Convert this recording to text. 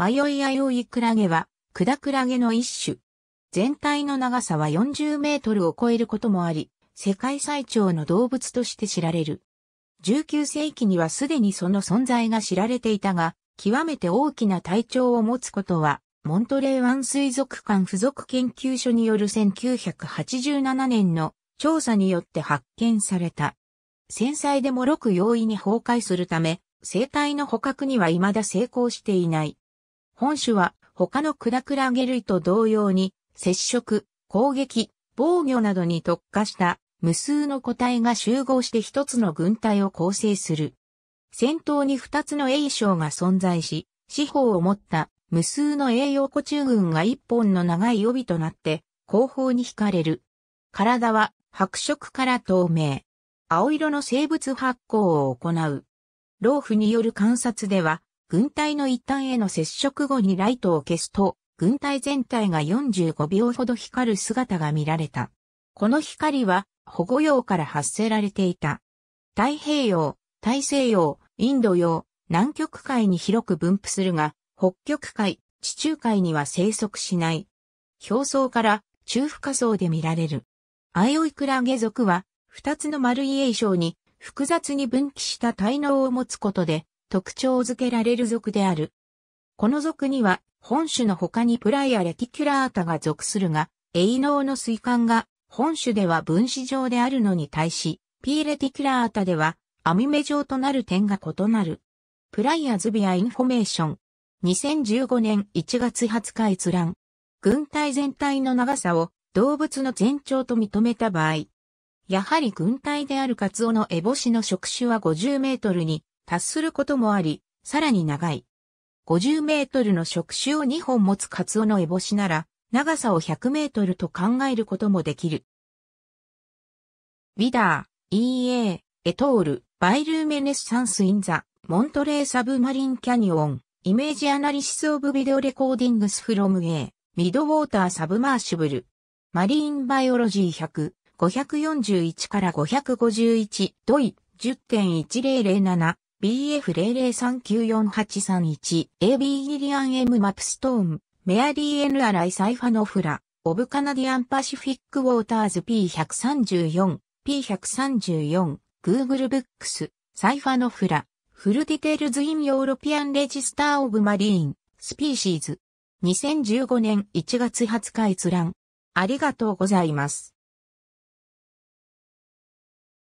迷い弥いクラゲは、クダクラゲの一種。全体の長さは40メートルを超えることもあり、世界最長の動物として知られる。19世紀にはすでにその存在が知られていたが、極めて大きな体長を持つことは、モントレー湾水族館附属研究所による1987年の調査によって発見された。繊細でもろく容易に崩壊するため、生態の捕獲には未だ成功していない。本種は他のクダクラゲ類と同様に、接触、攻撃、防御などに特化した無数の個体が集合して一つの軍隊を構成する。先頭に二つの栄章が存在し、四方を持った無数の栄養固中群が一本の長い帯となって後方に惹かれる。体は白色から透明。青色の生物発光を行う。老夫による観察では、軍隊の一端への接触後にライトを消すと、軍隊全体が45秒ほど光る姿が見られた。この光は保護用から発せられていた。太平洋、大西洋、インド洋、南極海に広く分布するが、北極海、地中海には生息しない。表層から中深層で見られる。アイオイクラゲ族は、二つの丸い栄章に複雑に分岐した体能を持つことで、特徴づけられる属である。この属には、本種の他にプライアレティキュラータが属するが、ノ農の水管が本種では分子状であるのに対し、ピーレティキュラータでは網目状となる点が異なる。プライアズビアインフォメーション。2015年1月20日閲覧。軍隊全体の長さを動物の全長と認めた場合。やはり軍隊であるカツオのエボシの触手は50メートルに達することもあり、さらに長い。50メートルの触手を2本持つカツオのエボシなら、長さを100メートルと考えることもできる。ウィダー、EA、エトール、バイルーメネッサンス・イン・ザ、モントレー・サブマリン・キャニオン、イメージアナリシス・オブ・ビデオ・レコーディングス・フロム・ A、ミド・ウォーター・サブマーシブル、マリーン・バイオロジー100、541から551、ドイ、10.1007 BF0039483-1、AB ギリアン M マプストーン、メアリー N アライサイファノフラ、オブカナディアンパシフィックウォーターズ P134、P134、Google ブックス、サイファノフラ、フルディテールズインヨーロピアンレジスターオブマリーン、スピーシーズ。2015年1月20日閲覧。ありがとうございます。